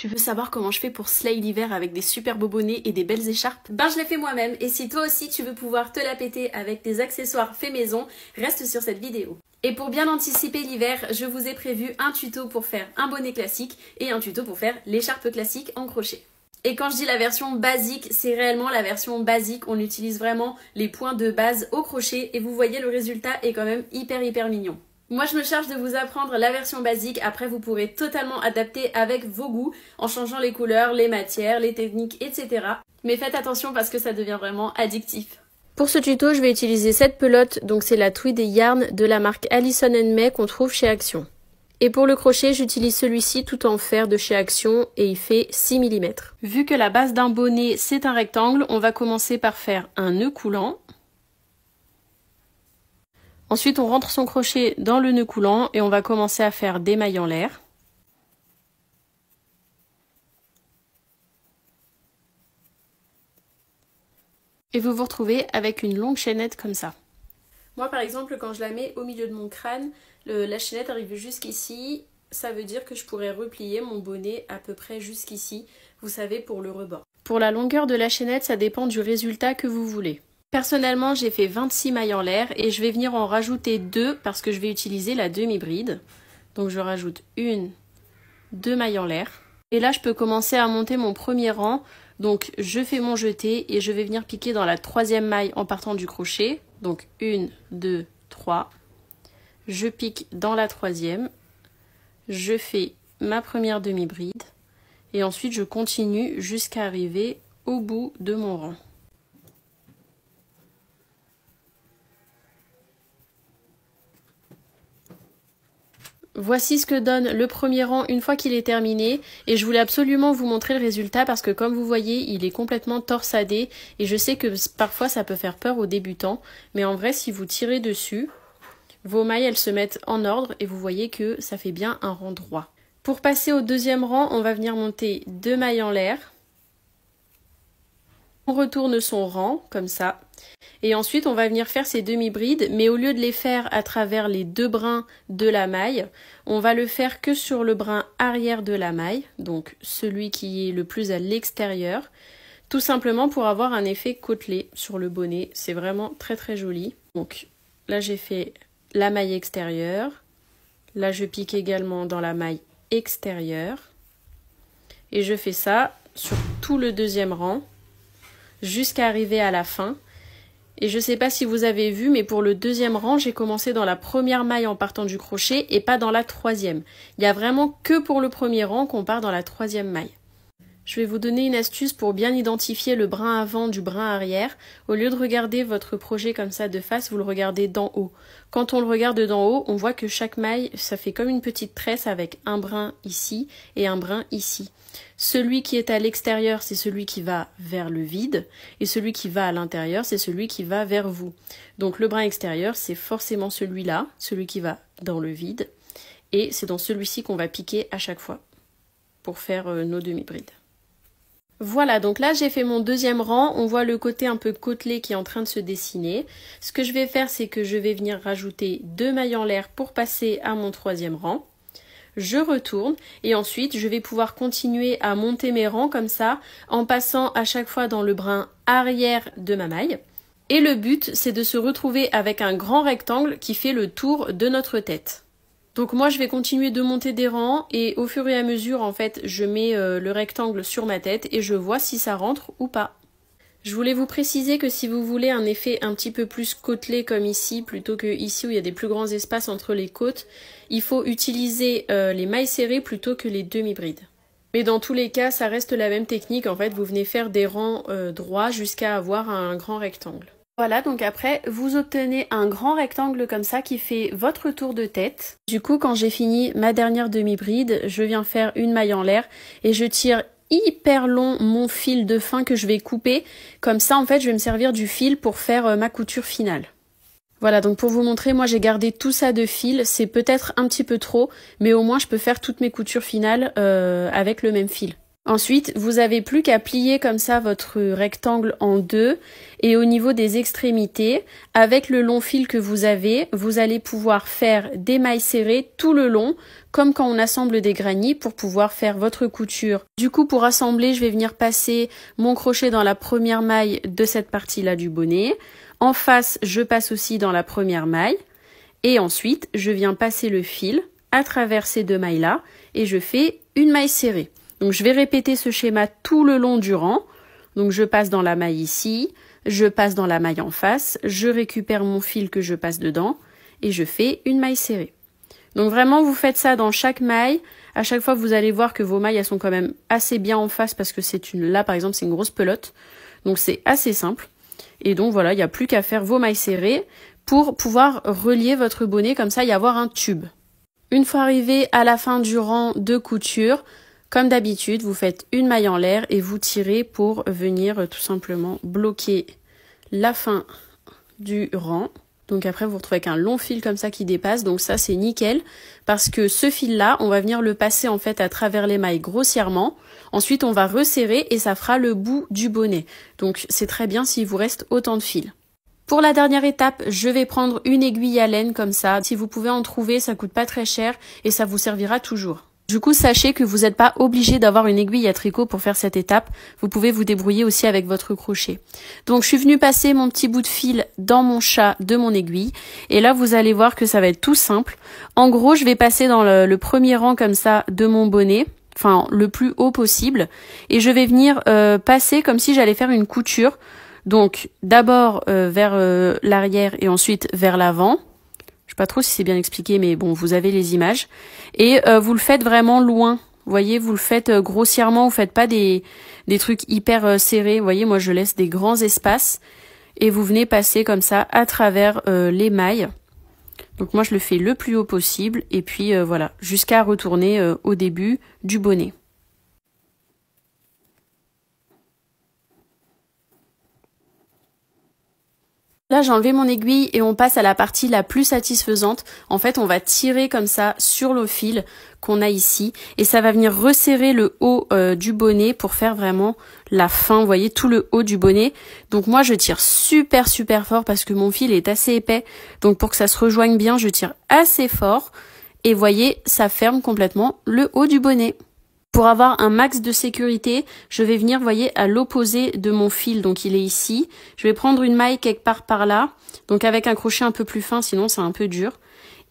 Tu veux savoir comment je fais pour slay l'hiver avec des super beaux bonnets et des belles écharpes Ben je l'ai fait moi-même et si toi aussi tu veux pouvoir te la péter avec des accessoires faits maison, reste sur cette vidéo. Et pour bien anticiper l'hiver, je vous ai prévu un tuto pour faire un bonnet classique et un tuto pour faire l'écharpe classique en crochet. Et quand je dis la version basique, c'est réellement la version basique. On utilise vraiment les points de base au crochet et vous voyez le résultat est quand même hyper hyper mignon. Moi, je me charge de vous apprendre la version basique. Après, vous pourrez totalement adapter avec vos goûts en changeant les couleurs, les matières, les techniques, etc. Mais faites attention parce que ça devient vraiment addictif. Pour ce tuto, je vais utiliser cette pelote, donc c'est la Tweed des Yarn de la marque Allison May qu'on trouve chez Action. Et pour le crochet, j'utilise celui-ci tout en fer de chez Action et il fait 6 mm. Vu que la base d'un bonnet c'est un rectangle, on va commencer par faire un nœud coulant Ensuite, on rentre son crochet dans le nœud coulant et on va commencer à faire des mailles en l'air. Et vous vous retrouvez avec une longue chaînette comme ça. Moi par exemple, quand je la mets au milieu de mon crâne, la chaînette arrive jusqu'ici. Ça veut dire que je pourrais replier mon bonnet à peu près jusqu'ici, vous savez, pour le rebord. Pour la longueur de la chaînette, ça dépend du résultat que vous voulez. Personnellement, j'ai fait 26 mailles en l'air et je vais venir en rajouter deux parce que je vais utiliser la demi-bride. Donc je rajoute une, deux mailles en l'air. Et là, je peux commencer à monter mon premier rang. Donc je fais mon jeté et je vais venir piquer dans la troisième maille en partant du crochet. Donc une, deux, trois. Je pique dans la troisième. Je fais ma première demi-bride. Et ensuite, je continue jusqu'à arriver au bout de mon rang. Voici ce que donne le premier rang une fois qu'il est terminé et je voulais absolument vous montrer le résultat parce que comme vous voyez il est complètement torsadé et je sais que parfois ça peut faire peur aux débutants mais en vrai si vous tirez dessus vos mailles elles se mettent en ordre et vous voyez que ça fait bien un rang droit. Pour passer au deuxième rang on va venir monter deux mailles en l'air on retourne son rang, comme ça. Et ensuite, on va venir faire ces demi-brides, mais au lieu de les faire à travers les deux brins de la maille, on va le faire que sur le brin arrière de la maille, donc celui qui est le plus à l'extérieur, tout simplement pour avoir un effet côtelé sur le bonnet. C'est vraiment très très joli. Donc là, j'ai fait la maille extérieure. Là, je pique également dans la maille extérieure. Et je fais ça sur tout le deuxième rang jusqu'à arriver à la fin. Et je sais pas si vous avez vu, mais pour le deuxième rang, j'ai commencé dans la première maille en partant du crochet et pas dans la troisième. Il n'y a vraiment que pour le premier rang qu'on part dans la troisième maille. Je vais vous donner une astuce pour bien identifier le brin avant du brin arrière. Au lieu de regarder votre projet comme ça de face, vous le regardez d'en haut. Quand on le regarde d'en haut, on voit que chaque maille, ça fait comme une petite tresse avec un brin ici et un brin ici. Celui qui est à l'extérieur, c'est celui qui va vers le vide, et celui qui va à l'intérieur, c'est celui qui va vers vous. Donc le brin extérieur, c'est forcément celui-là, celui qui va dans le vide, et c'est dans celui-ci qu'on va piquer à chaque fois pour faire euh, nos demi-brides. Voilà, donc là j'ai fait mon deuxième rang, on voit le côté un peu côtelé qui est en train de se dessiner. Ce que je vais faire, c'est que je vais venir rajouter deux mailles en l'air pour passer à mon troisième rang. Je retourne et ensuite je vais pouvoir continuer à monter mes rangs comme ça en passant à chaque fois dans le brin arrière de ma maille. Et le but, c'est de se retrouver avec un grand rectangle qui fait le tour de notre tête. Donc moi je vais continuer de monter des rangs et au fur et à mesure en fait je mets euh, le rectangle sur ma tête et je vois si ça rentre ou pas. Je voulais vous préciser que si vous voulez un effet un petit peu plus côtelé comme ici, plutôt que ici où il y a des plus grands espaces entre les côtes, il faut utiliser euh, les mailles serrées plutôt que les demi-brides. Mais dans tous les cas, ça reste la même technique, en fait, vous venez faire des rangs euh, droits jusqu'à avoir un grand rectangle. Voilà, donc après, vous obtenez un grand rectangle comme ça qui fait votre tour de tête. Du coup, quand j'ai fini ma dernière demi-bride, je viens faire une maille en l'air et je tire hyper long mon fil de fin que je vais couper. Comme ça, en fait, je vais me servir du fil pour faire euh, ma couture finale. Voilà, donc pour vous montrer, moi j'ai gardé tout ça de fil. C'est peut-être un petit peu trop, mais au moins je peux faire toutes mes coutures finales euh, avec le même fil. Ensuite, vous avez plus qu'à plier comme ça votre rectangle en deux et au niveau des extrémités, avec le long fil que vous avez, vous allez pouvoir faire des mailles serrées tout le long, comme quand on assemble des granits pour pouvoir faire votre couture. Du coup, pour assembler, je vais venir passer mon crochet dans la première maille de cette partie-là du bonnet. En face, je passe aussi dans la première maille. Et ensuite, je viens passer le fil à travers ces deux mailles-là et je fais une maille serrée. Donc je vais répéter ce schéma tout le long du rang. Donc je passe dans la maille ici, je passe dans la maille en face, je récupère mon fil que je passe dedans et je fais une maille serrée. Donc vraiment vous faites ça dans chaque maille. À chaque fois vous allez voir que vos mailles elles sont quand même assez bien en face parce que c'est une là par exemple c'est une grosse pelote. Donc c'est assez simple. Et donc voilà, il n'y a plus qu'à faire vos mailles serrées pour pouvoir relier votre bonnet comme ça y avoir un tube. Une fois arrivé à la fin du rang de couture, comme d'habitude, vous faites une maille en l'air et vous tirez pour venir euh, tout simplement bloquer la fin du rang. Donc après, vous retrouvez avec un long fil comme ça qui dépasse. Donc ça, c'est nickel parce que ce fil-là, on va venir le passer en fait à travers les mailles grossièrement. Ensuite, on va resserrer et ça fera le bout du bonnet. Donc c'est très bien s'il vous reste autant de fil. Pour la dernière étape, je vais prendre une aiguille à laine comme ça. Si vous pouvez en trouver, ça coûte pas très cher et ça vous servira toujours. Du coup, sachez que vous n'êtes pas obligé d'avoir une aiguille à tricot pour faire cette étape. Vous pouvez vous débrouiller aussi avec votre crochet. Donc, je suis venue passer mon petit bout de fil dans mon chat de mon aiguille. Et là, vous allez voir que ça va être tout simple. En gros, je vais passer dans le, premier rang comme ça de mon bonnet enfin le plus haut possible et je vais venir euh, passer comme si j'allais faire une couture donc d'abord euh, vers euh, l'arrière et ensuite vers l'avant je sais pas trop si c'est bien expliqué, mais bon, vous avez les images. Et euh, vous le faites vraiment loin. Vous voyez, vous le faites euh, grossièrement, vous faites pas des, des trucs hyper euh, serrés. Vous voyez, moi je laisse des grands espaces. Et vous venez passer comme ça à travers les mailles. Donc moi je le fais le plus haut possible. Et puis voilà, jusqu'à retourner au début du bonnet. Là, j'ai enlevé mon aiguille et on passe à la partie la plus satisfaisante. En fait, on va tirer comme ça sur le fil qu'on a ici et ça va venir resserrer le haut euh, du bonnet pour faire vraiment la fin, vous voyez, tout le haut du bonnet. Donc moi, je tire super super fort parce que mon fil est assez épais. Donc pour que ça se rejoigne bien, je tire assez fort et voyez, ça ferme complètement le haut du bonnet pour avoir un max de sécurité, je vais venir, voyez, à l'opposé de mon fil. Donc, il est ici. Je vais prendre une maille quelque part par là. Donc, avec un crochet un peu plus fin, sinon c'est un peu dur.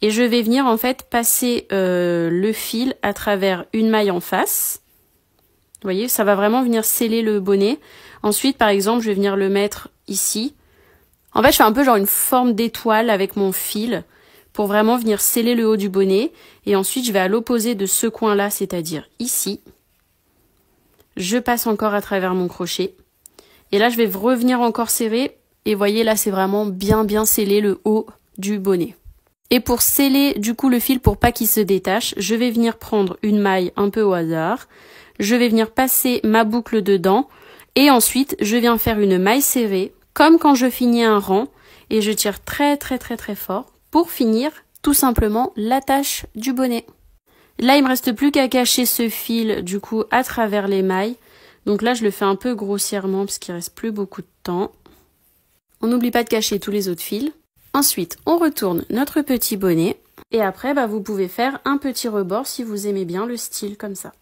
Et je vais venir, en fait, passer euh, le fil à travers une maille en face. Vous voyez, ça va vraiment venir sceller le bonnet. Ensuite, par exemple, je vais venir le mettre ici. En fait, je fais un peu genre une forme d'étoile avec mon fil pour vraiment venir sceller le haut du bonnet. Et ensuite, je vais à l'opposé de ce coin-là, c'est-à-dire ici. Je passe encore à travers mon crochet. Et là, je vais revenir encore serrer. Et voyez, là, c'est vraiment bien, bien scellé le haut du bonnet. Et pour sceller du coup le fil pour pas qu'il se détache, je vais venir prendre une maille un peu au hasard. Je vais venir passer ma boucle dedans. Et ensuite, je viens faire une maille serrée, comme quand je finis un rang. Et je tire très, très, très, très fort pour finir, tout simplement l'attache du bonnet. Là, il me reste plus qu'à cacher ce fil du coup à travers les mailles. Donc là, je le fais un peu grossièrement parce qu'il reste plus beaucoup de temps. On n'oublie pas de cacher tous les autres fils. Ensuite, on retourne notre petit bonnet. Et après, bah, vous pouvez faire un petit rebord si vous aimez bien le style comme ça.